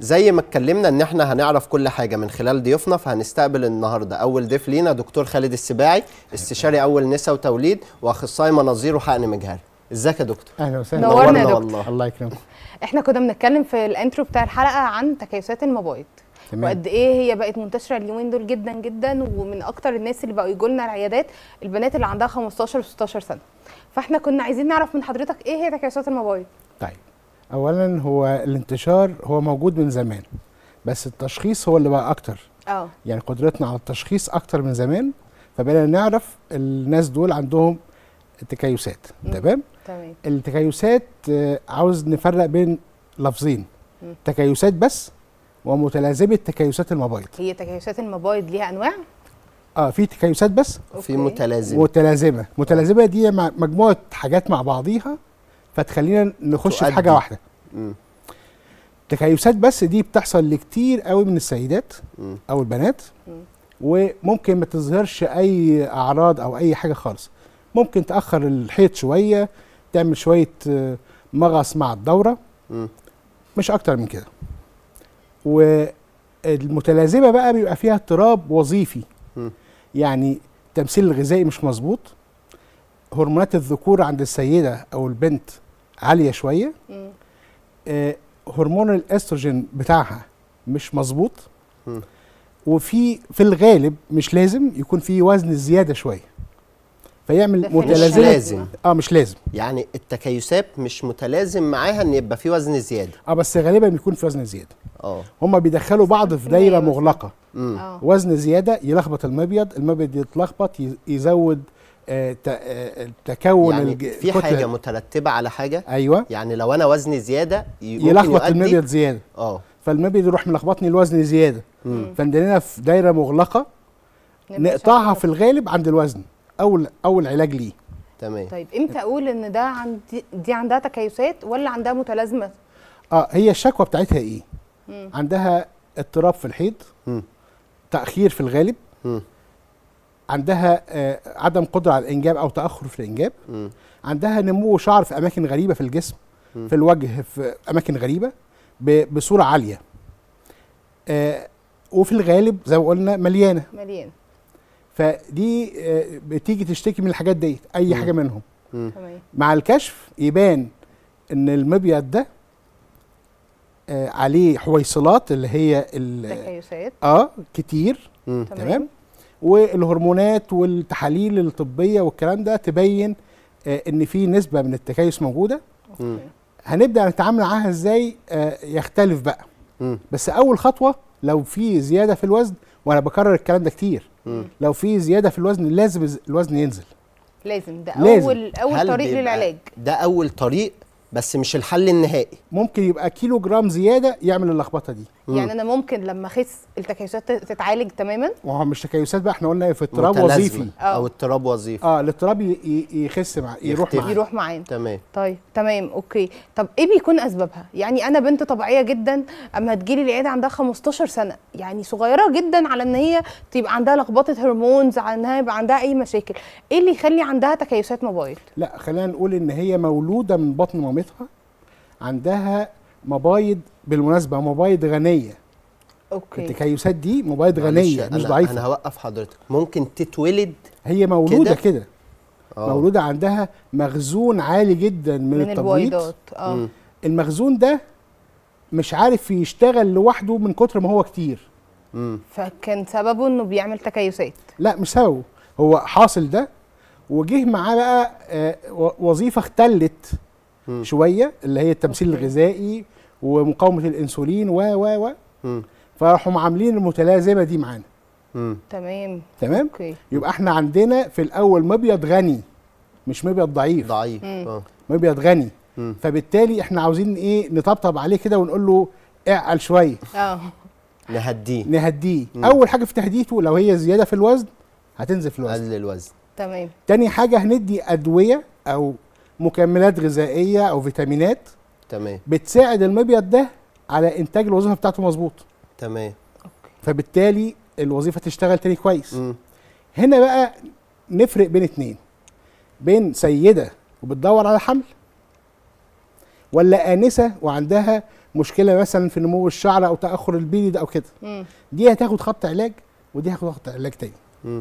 زي ما اتكلمنا ان احنا هنعرف كل حاجه من خلال ضيوفنا فهنستقبل النهارده اول ضيف لينا دكتور خالد السباعي استشاري اول نساء وتوليد واخصائي مناظير وحقن مجهري ازيك يا دكتور اهلا وسهلا نورنا يا دكتور والله. الله يكرمك احنا كنا بنتكلم في الانترو بتاع الحلقه عن تكيسات المبايض تمام. وقد ايه هي بقت منتشره اليومين دول جدا جدا ومن اكتر الناس اللي بقوا يجوا لنا العيادات البنات اللي عندها 15 و16 سنه فاحنا كنا عايزين نعرف من حضرتك ايه هي تكيسات المبايض طيب اولا هو الانتشار هو موجود من زمان بس التشخيص هو اللي بقى اكتر اه يعني قدرتنا على التشخيص اكتر من زمان فبقينا نعرف الناس دول عندهم تكيسات تمام تمام التكيسات آه، عاوز نفرق بين لفظين مم. تكيسات بس ومتلازمه تكيسات المبايض هي تكيسات المبايض ليها انواع اه في تكيسات بس وفي متلازمه متلازمه متلازمه دي مجموعه حاجات مع بعضيها فتخلينا نخش في حاجه واحده تكيسات بس دي بتحصل لكتير قوي من السيدات م. او البنات م. وممكن ما تظهرش اي اعراض او اي حاجه خالص ممكن تاخر الحيط شويه تعمل شويه آه، مغص مع الدوره م. مش اكتر من كده والمتلازمه بقى بيبقى فيها اضطراب وظيفي م. يعني التمثيل الغذائي مش مظبوط هرمونات الذكور عند السيده او البنت عاليه شويه آه هرمون الاستروجين بتاعها مش مظبوط وفي في الغالب مش لازم يكون في وزن زياده شويه فيعمل متلازمه مش لازم اه مش لازم يعني التكيسات مش متلازم معاها ان يبقى في وزن زياده اه بس غالبا بيكون في وزن زياده اه هما بيدخلوا بعض في دايره مغلقه مم. آه. وزن زياده يلخبط المبيض المبيض يتلخبط يزود آه، آه، تكون يعني في في حاجه مترتبه على حاجه ايوه يعني لو انا وزني زياده يلخبط المبيض زياده اه فالمبيض يروح ملخبطني الوزن زياده فمدينينا في دايره مغلقه نقطعها في الغالب عند الوزن اول اول علاج ليه تمام طيب امتى اقول ان ده عندي دي عندها تكيسات ولا عندها متلازمه اه هي الشكوى بتاعتها ايه مم. عندها اضطراب في الحيض تاخير في الغالب مم. عندها آه، عدم قدره على الانجاب او تاخر في الانجاب م. عندها نمو شعر في اماكن غريبه في الجسم م. في الوجه في اماكن غريبه بصوره عاليه آه، وفي الغالب زي ما قلنا مليانه مليانه فدي آه، بتيجي تشتكي من الحاجات ديت اي م. حاجه منهم م. مع الكشف يبان ان المبيض ده عليه حويصلات اللي هي التكيسات اه كتير تمام والهرمونات والتحاليل الطبيه والكلام ده تبين آه، ان في نسبه من التكيس موجوده هنبدا نتعامل معاها ازاي آه، يختلف بقى بس اول خطوه لو في زياده في الوزن وانا بكرر الكلام ده كتير لو في زياده في الوزن لازم الوزن ينزل لازم ده لازم. اول اول طريق للعلاج ده اول طريق بس مش الحل النهائي ممكن يبقى كيلو جرام زياده يعمل اللخبطه دي يعني انا ممكن لما اخس التكيسات تتعالج تماما ما هو مش تكيسات بقى احنا قلنا إيه، في اضطراب وظيفي أو. آه. او اضطراب وظيفي اه الاضطراب يخس مع يروح معانا يروح معانا تمام طيب تمام اوكي طب ايه بيكون اسبابها يعني انا بنت طبيعيه جدا اما تجيلي العياده عندها 15 سنه يعني صغيره جدا على ان هي تبقى عندها لخبطه هرمونز على انها يبقى عندها اي مشاكل ايه اللي يخلي عندها تكيسات موبايل لا خلينا نقول ان هي مولوده من بطن مامتها عندها مبايض بالمناسبه موبايل غنيه اوكي التكيسات دي موبايل غنيه مش ضعيفه انا هوقف حضرتك ممكن تتولد هي مولوده كده آه. مولوده عندها مخزون عالي جدا من, من التبويض اه المخزون ده مش عارف يشتغل لوحده من كتر ما هو كتير مم. فكان سببه انه بيعمل تكيسات لا مش سببه هو حاصل ده وجه معاه بقى آه، وظيفه اختلت شويه اللي هي التمثيل أوكي. الغذائي ومقاومه الانسولين و و و فراحوا عاملين المتلازمه دي معانا تمام تمام أوكي. يبقى احنا عندنا في الاول مبيض غني مش مبيض ضعيف ضعيف اه مبيض غني مم. فبالتالي احنا عاوزين ايه نطبطب عليه كده ونقول له اعقل شويه اه نهديه نهديه اول حاجه في تهديته لو هي زياده في الوزن هتنزل في الوزن قلل الوزن تمام تاني حاجه هندي ادويه او مكملات غذائيه او فيتامينات تمام بتساعد المبيض ده على انتاج الوظيفه بتاعته مظبوط تمام فبالتالي الوظيفه تشتغل تاني كويس م. هنا بقى نفرق بين اتنين بين سيده وبتدور على حمل ولا انسه وعندها مشكله مثلا في نمو الشعر او تاخر البيض او كده دي هتاخد خط علاج ودي هتاخد خط علاج تاني م.